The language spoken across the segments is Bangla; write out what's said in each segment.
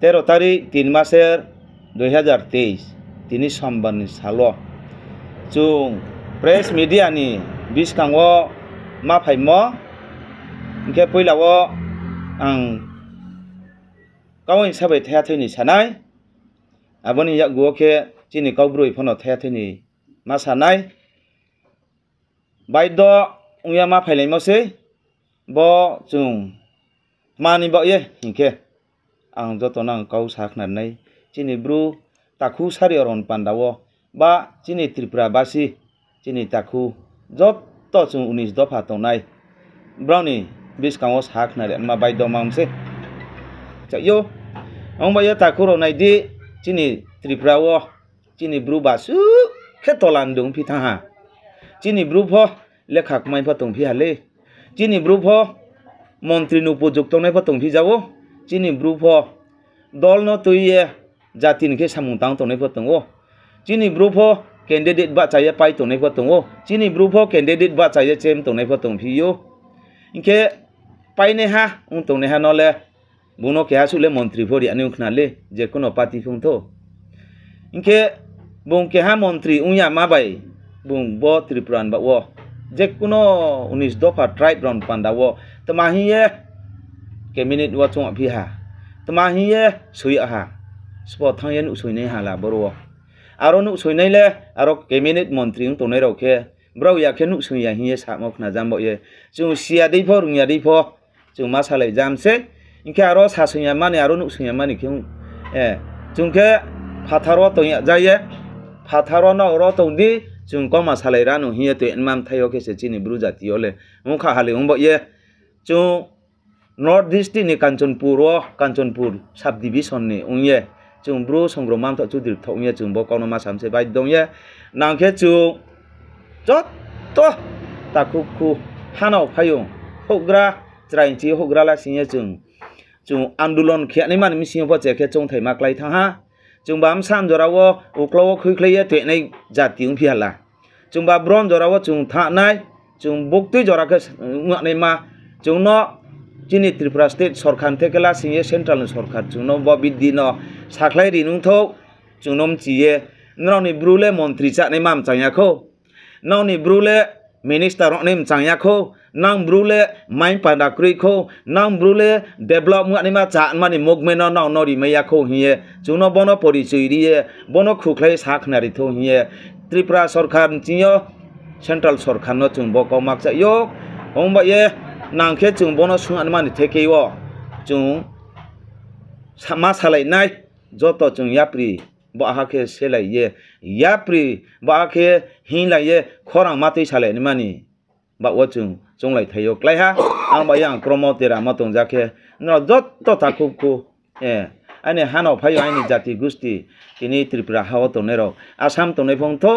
তেরো তারিখ তিন মাসের দুই হাজার তেইশ তিনি সম্বানি সাল চুং প্রেস মিডিয়ানি বিসকাঙ্গ मा फाइम ओंखे पैलाव आं गाव हिसाबै थायाथैनि सानाय आबनि गुवाखे दिनै गावब्रुय फनो थायाथैनि मा सानाय बायद' उया मा फाइलायमावसै ब जों मानिबाव ए हिंखे ang jotono angkau saknarnai chini bru takhu sariyoron pandao ba chini tripura basi chini takhu joto chung unis dofa tongnai browni biskango saknaryanma bai domamse yo ongbayo takhu ronai di chini tripura o chini bru basu khe tolan dung phi thaha chini bru pho lekha kmai pha tongphi hale chini bru pho মন্ত্রী উপযুক্ত নয় বা তুমি যাবো chini brupo dolno tuye jatin ke samungtang tongne pho tongo chini brupo candidate ba chaya pai tongne pho tongo chini brupo candidate ba chaya chem tongne pho tong phiyo inke paine ha un tongne ha nole buno ke asule mantri phori ani ukhnale je kono pati phung tho inke bung ke ha mantri unya ma bai bung bo tripuran ba wo je kono 19 দফা ট্রাইব রন পান্ডাও তো মাহিয়ে ke minute wa chung phi ha mà hi ye ở ha spo thang ye nu sui nei ha la boro aro nu sui nei le aro ke minute montri ng tonai ro ke brau ya cái nu sui ya hi ye sa mo khna jam bo ye chúng xia đi pho rung ya dei pho chung ma sa lai jam se inke aro sa sui ya mani aro nu sui ya mani chúng e phát ke phatharo to ya jai ye phatharo na ro to di đi, chúng có sa lai ra nu hi ye to en mam thai o ke se chini bru jati ole mukha hali ung bo ye chúng north डिस्ट्रिक्टनि कान्चनपुर कान्चनपुर ông nhé, उङे chung bru songro mam thak chu dir thok ye chung bo kono ma samse bai dong nhé, nang khe chu cho, to ta khu khu hanao phayung hogra train chi hogra la sin ye chung chung andolon khe ni man mi sin bo che khe chung thai ma klai tha ha chung bam san ra vô, uklo wo khui khlei ye te nei ja tiung phi hala chung ba bron jora wo này, tha nai chung buk ra cái khe này mà, chung nó जोंनि त्रिपुरा स्टेट सरखारनि थेके लासैयो सेन्ट्रेलनि सरखार जोंनावबा बिदिनो साख्लाय रिनुंथौ जोंनाव मिथियो नवनि ब्रुले मन्थ्रि जानाय मा मिथियाखौ ब्रुले ब्रुले मिनिस्टारनि मिथियाखौ नां ब्रुले माइन पान्डाक्रिखौ नां ब्रुले डेभलपनि मा जातमानि मुभमेन्टआव नाव नरिमैयाखौ हिए जोंनाव बनो परिचय रियो बनो खुख्लाय साखनारिथौ हिए त्रिपुरा सरकार मिथियो सेन्ट्रेल सरखारनो जों बकाव मागजा यो होमबा नांखे जों बनो सुङान मानि थेकेय जों मा सालायनाय जत जों याप्रि बाहाखे सेलायो याप्रि बाहाखे हिलायो खरां माथै सालायनो मानि बाव जों जंलाय थायो क्लायहा आं बाय आं क्रमतेरा मतं जाखे जत थाखुखौ ए आइनि हानाव फायो आइनि जाति गुस्ति तिनि त्रिपुरा हाव तनेराव आसाम तनै फंथ'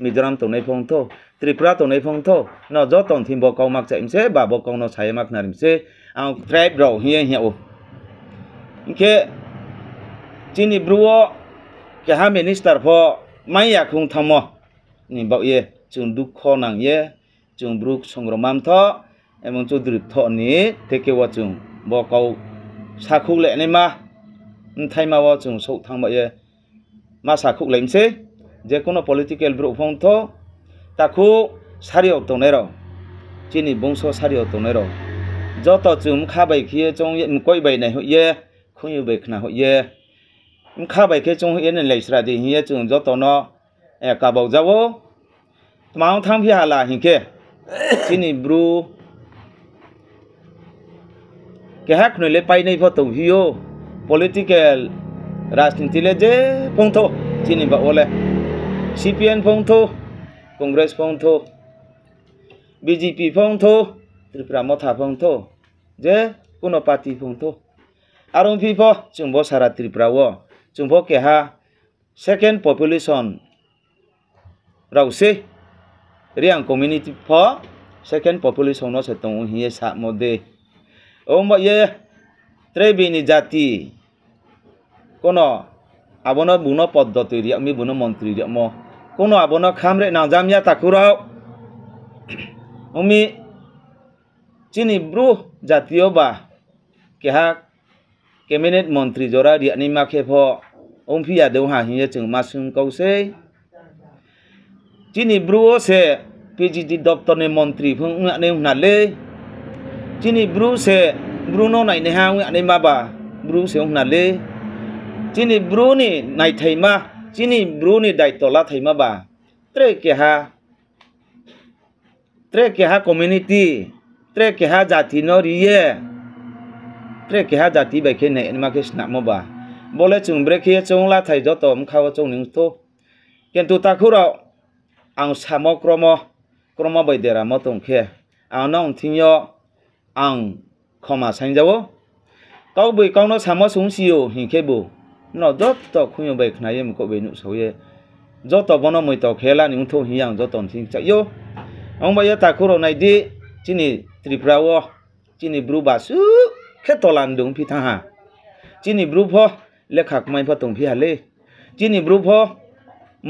mizoram tongnai phong tho tripura tongnai phong tho nó jo ton thim bo kong mak chaim se ba bo kong no sai mak narim se ang tribe ro hi hi ok, ke chini bruo cái ham minister pho mai ya tham thamo nhìn bảo ye chung du kho năng ye chung bruk em muốn emon chu drip tho thế kia vợ chung bo kau sa khu này ne thay thaima vợ chung sok thằng bảo ye ma sa khu leim se ଯେକୌଣ ପଲିଟିକାଲ ଉପନ୍ଥ ତାକୁ ସାରି ଅତନେର ଚିନି ବଂଶ ସାରି ଅତନେର ଯତ ଚୁମ୍ ଖାବାଇ কই বাই କହିବାଇ ନାଇଁ খুঁয়ে ଖୁଇବାଇ ନା ଇଏ খাবাই খে চৌ এনে লাইসরা দি হিয়ে চৌ যতন কাবাও যাবো মাও থাম হি হালা হিকে চিনি ব্রু কেহা খুনলে পাই নাই ফতৌ হিও পলিটিক্যাল রাজনীতিলে যে পৌঁথ চিনি বা ওলে CPN phong tho Congress phong tho BJP phong tho Tripura Motha phong tho je kuno pati phong tho arung phifo chungbo sara Tripura wo, chungbo keha second population rause riang community po second population no setung hiye sa mode Ombo ye trebini jati kuno abono buno poddoti riak mi buno montri riak mo কোনো আবন খামরে নাজামিয়া তাকুরাও উমি চিনি ব্রু জাতীয় বা কেহা কেবিনেট মন্ত্রী জরা রিয়ানি মাখেফ অমফি আদেও হাহিয়ে চং মাসুম কৌসে চিনি ব্রুও সে পিজিডি দপ্তরনি মন্ত্রী ফুংনে হুনালে চিনি ব্রু সে ব্রুন নাইনে হা উয়ানি মাবা ব্রু সে হুনালে চিনি ব্রুনি নাইথাইমা chini bruni dai tola thaima ba tre keha tre keha community tre keha jati no riye tre keha jati bai ke ne enma ke snamo ba bole chung bre khie chung la thai joto m khawa chung ning to কিন্তু তাকুরা আং সামক্রম ক্রম বৈদেরা মতংখে আং নংথিও আং ক্ষমা সাইনজাও কাউ বৈ কাউনো সামো সুংসিও হিংখেবু no joto khuyo bai khnai em ko benu so ye joto bono moi to khela ni utho hiang joto sing cha yo ong ba ya ta kuro nai di chini tripura wo chini bru basu khetolan dung phi tha ha chini bru pho lekha kmai pha tung phi hale chini bru pho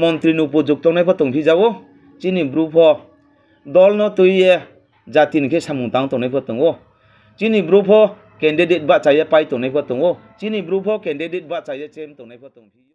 মন্ত্রী উপযুক্ত নাই পা তংফি যাবো চিনি ব্রুপ দল ন তুইয়ে জাতিনকে সামুতাং তংনাই পা তঙ্গো চিনি ব্রুপ c a n d ด d a t e บัตรใจไปตรงไหนก็ตรงโอ้ที่นี่รูปพ่อ c a n d ด d a t e บัตรใจเช่มตรงไหนก็ตรง